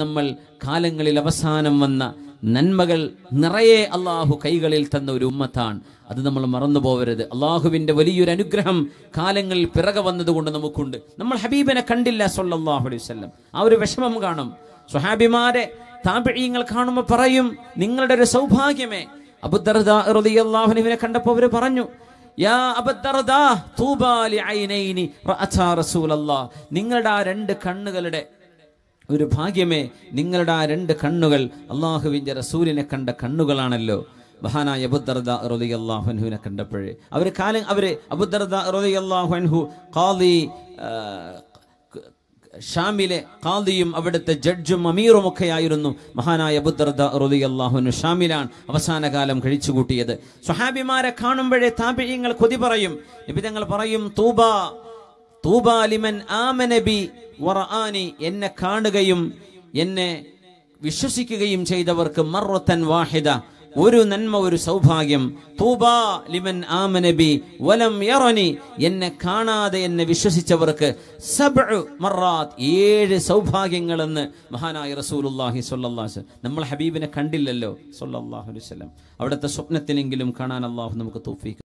നമ്മൾ കാലങ്ങളിൽ അവസാനം വന്ന നന്മകൾ നിറയെ അള്ളാഹു കൈകളിൽ തന്ന ഒരു ഉമ്മത്താണ് അത് നമ്മൾ മറന്നു പോവരുത് അള്ളാഹുവിന്റെ വലിയൊരു അനുഗ്രഹം കാലങ്ങളിൽ പിറകെ വന്നതുകൊണ്ട് നമുക്കുണ്ട് നമ്മൾ ഹബീബിനെ കണ്ടില്ല സൊല്ലാഹു അലൈഹി വല്ലം ആ ഒരു വിഷമം കാണും സുഹാബിമാരെ താപിഴിയങ്ങൾ കാണുമ്പോൾ പറയും നിങ്ങളുടെ ഒരു സൗഭാഗ്യമേ അബുദ്ദർദാഹുനെ കണ്ടപ്പോൾ അവര് പറഞ്ഞു യാ നിങ്ങളുടെ ആ രണ്ട് കണ്ണുകളുടെ ഒരു ഭാഗ്യമേ നിങ്ങളുടെ ആ രണ്ട് കണ്ണുകൾ അള്ളാഹുവിൻ്റെ റസൂലിനെ കണ്ട കണ്ണുകളാണല്ലോ മഹാനായ അബുദർദ റലി അള്ളാഹുഹുവിനെ കണ്ടപ്പോഴേ അവർ കാലം അവർ അബുദർദ റലി അള്ളാഹുഹു കാലി ഷാമിലെ കാദിയും അവിടുത്തെ ജഡ്ജും അമീറും ഒക്കെ ആയിരുന്നു മഹാനായ ബുദ്ധർദ റൊലി അള്ളാഹുനു ഷാമിലാണ് അവസാന കാലം കഴിച്ചുകൂട്ടിയത് സ്വഹാബിമാരെ കാണുമ്പോഴേ താപിര്യങ്ങൾ കൊതി പറയും നിബിതങ്ങൾ പറയും തൂബ തൂബാലിമൻ ആമനബി വറാനി എന്നെ കാണുകയും എന്നെ വിശ്വസിക്കുകയും ചെയ്തവർക്ക് മറത്തൻ വാഹിദ ഒരു നന്മ ഒരു സൗഭാഗ്യം തൂബാ ലിമൻ ആമനബി വലം യറനി എന്നെ കാണാതെ എന്നെ വിശ്വസിച്ചവർക്ക് സബ് മറാത്ത് ഏഴ് സൗഭാഗ്യങ്ങളെന്ന് മഹാനായ റസൂലുള്ളാഹി സ്വല്ലല്ലാഹു നമ്മൾ ഹബീബിനെ കണ്ടില്ലല്ലോ സ്വല്ലല്ലാഹു അലൈഹി വസല്ലം അവിടുത്തെ സ്വപ്നത്തിലെങ്കിലും കാണാൻ അള്ളാഹു നമുക്ക് തൗഫീഖ്